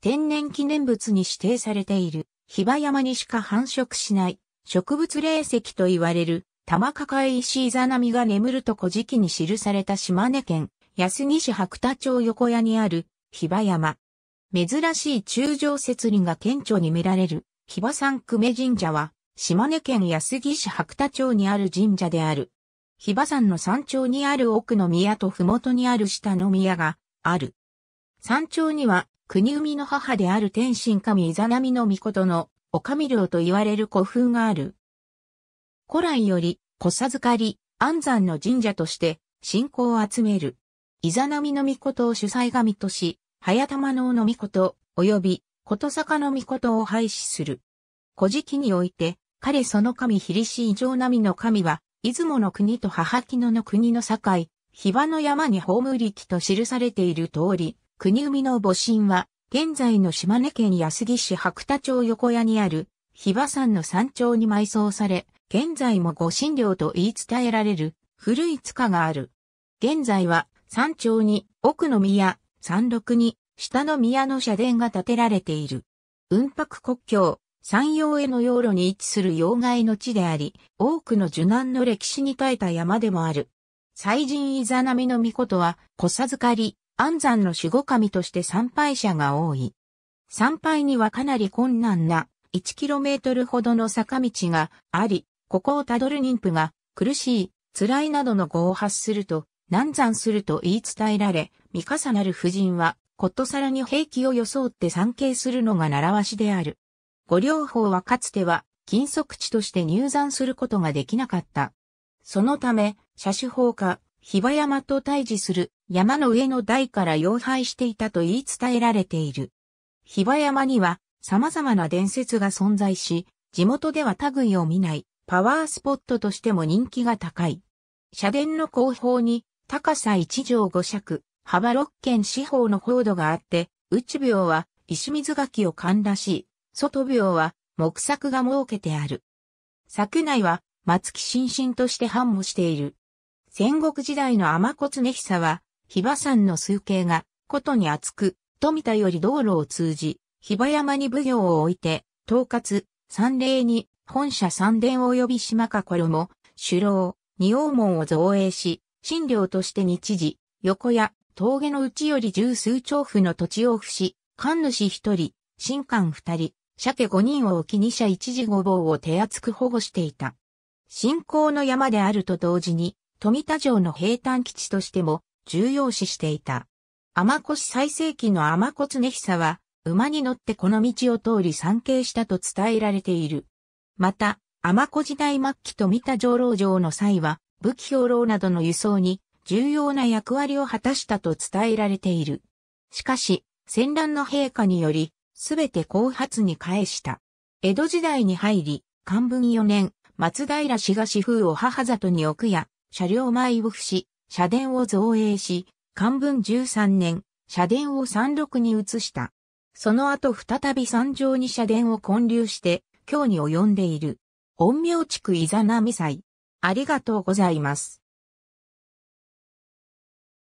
天然記念物に指定されている、ヒバ山にしか繁殖しない、植物霊石と言われる、玉抱え石ザナミが眠ると古事記に記された島根県、安木市白田町横屋にある、ヒバ山。珍しい中上節理が顕著に見られる、ヒバ山久米神社は、島根県安木市白田町にある神社である。ヒバ山の山頂にある奥の宮と麓にある下の宮がある。山頂には国生みの母である天神神イザナミの御事の、お神領と言われる古墳がある。古来より、小授かり、安山の神社として、信仰を集める。イザナミの御事を主催神とし、早玉能の御事、及び、琴坂の御事を廃止する。古事記において、彼その神ヒリシ異常波の神は、出雲の国と母木野の国の境、ヒバの山に葬り木と記されている通り、国生みの母神は、現在の島根県安来市白田町横屋にある、日馬山の山頂に埋葬され、現在も御神領と言い伝えられる古い塚がある。現在は山頂に奥の宮、山麓に下の宮の社殿が建てられている。雲白国境、山陽への養路に位置する妖怪の地であり、多くの受難の歴史に耐えた山でもある。祭神イザナミの御事は、小授かり、安山の守護神として参拝者が多い。参拝にはかなり困難な 1km ほどの坂道があり、ここをたどる妊婦が苦しい、辛いなどの語を発すると、難産すると言い伝えられ、未重なる婦人は、ことさらに兵器を装って参詣するのが習わしである。御両方はかつては、禁足地として入山することができなかった。そのため、車種法か、ひば山と対峙する山の上の台から要廃していたと言い伝えられている。ひば山には様々な伝説が存在し、地元では類を見ないパワースポットとしても人気が高い。社殿の後方に高さ1畳5尺、幅6軒四方の高度があって、内病は石水垣を勘らしい、外病は木柵が設けてある。柵内は松木新進として繁茂している。戦国時代の天子常久は、日馬山の数形が、ことに厚く、富田より道路を通じ、日馬山に奉行を置いて、統括、三礼に、本社三殿及び島かこも、首老、二王門を造営し、新領として日時、横や、峠の内より十数丁府の土地を付し、官主一人、新官二人、鮭五人を置き二社一時五房を手厚く保護していた。信仰の山であると同時に、富田城の平坦基地としても重要視していた。天越最盛期の天越根久は、馬に乗ってこの道を通り参詣したと伝えられている。また、天子時代末期と三田城老城の際は、武器兵糧などの輸送に重要な役割を果たしたと伝えられている。しかし、戦乱の陛下により、すべて後発に返した。江戸時代に入り、漢文4年、松平氏が私風を母里に置くや、車両前を付し、車殿を造営し、漢文13年、車殿を山麓に移した。その後再び山上に車殿を建立して、今日に及んでいる。恩苗地区イザナミ祭。ありがとうございます。